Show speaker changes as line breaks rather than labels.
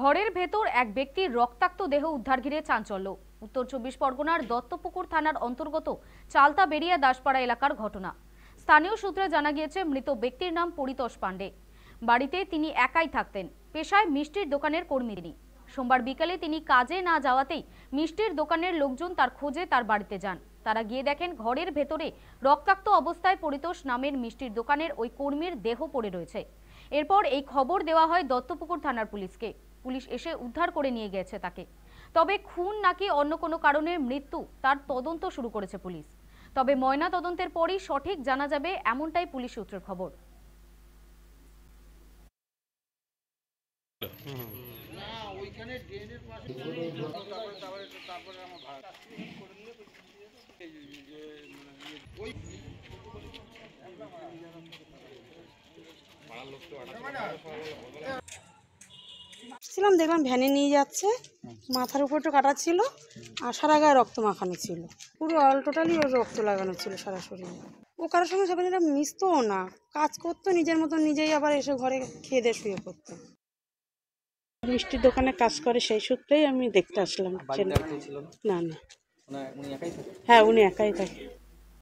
ঘরের ভেতর এক ব্যক্তির রক্তাক্ত দেহ উদ্ধার ঘিরে চাঞ্চল্য উত্তর চব্বিশ পরগনার দত্তপুকুর থানার অন্তর্গত চালতা বেরিয়া দাসপাড়া এলাকার ঘটনা স্থানীয় সূত্রে জানা গিয়েছে মৃত ব্যক্তির নাম পরিতোষ পাণ্ডে বাড়িতে তিনি একাই থাকতেন পেশায় মিষ্টির দোকানের কর্মী তিনি সোমবার বিকালে তিনি কাজে না যাওয়াতেই মিষ্টির দোকানের লোকজন তার খোঁজে তার বাড়িতে যান তারা গিয়ে দেখেন ঘরের ভেতরে রক্তাক্ত অবস্থায় পরিতোষ নামের মিষ্টির দোকানের ওই কর্মীর দেহ পড়ে রয়েছে এরপর এই খবর দেওয়া হয় দত্তপুকুর থানার পুলিশকে পুলিশ এসে উদ্ধার করে নিয়ে গেছে তাকে তবে খুন নাকি অন্য কোনো কারণে মৃত্যু তার তদন্ত শুরু করেছে পুলিশ তবে ময়না তদন্তের পরই সঠিক জানা যাবে এমনটাই পুলিশ সূত্রের খবর
আসছিলাম দেখলাম ভ্যানে নিয়ে যাচ্ছে মাথার উপর একটু কাটা ছিল আর সারা গায়ে রক্ত মাখানো ছিল পুরো অল টোটালি ওর রক্ত লাগানো ছিল সারা শরীরে ও কারোর সঙ্গে সবাই যেটা মিশতও না কাজ করতো নিজের মতো নিজেই আবার এসে ঘরে খেয়ে দিয়ে শুয়ে পড়তো মিষ্টির দোকানে কাজ করে সেই সূত্রেই আমি দেখতে আসলাম না
না মানে হ্যাঁ উনি একাই থাকে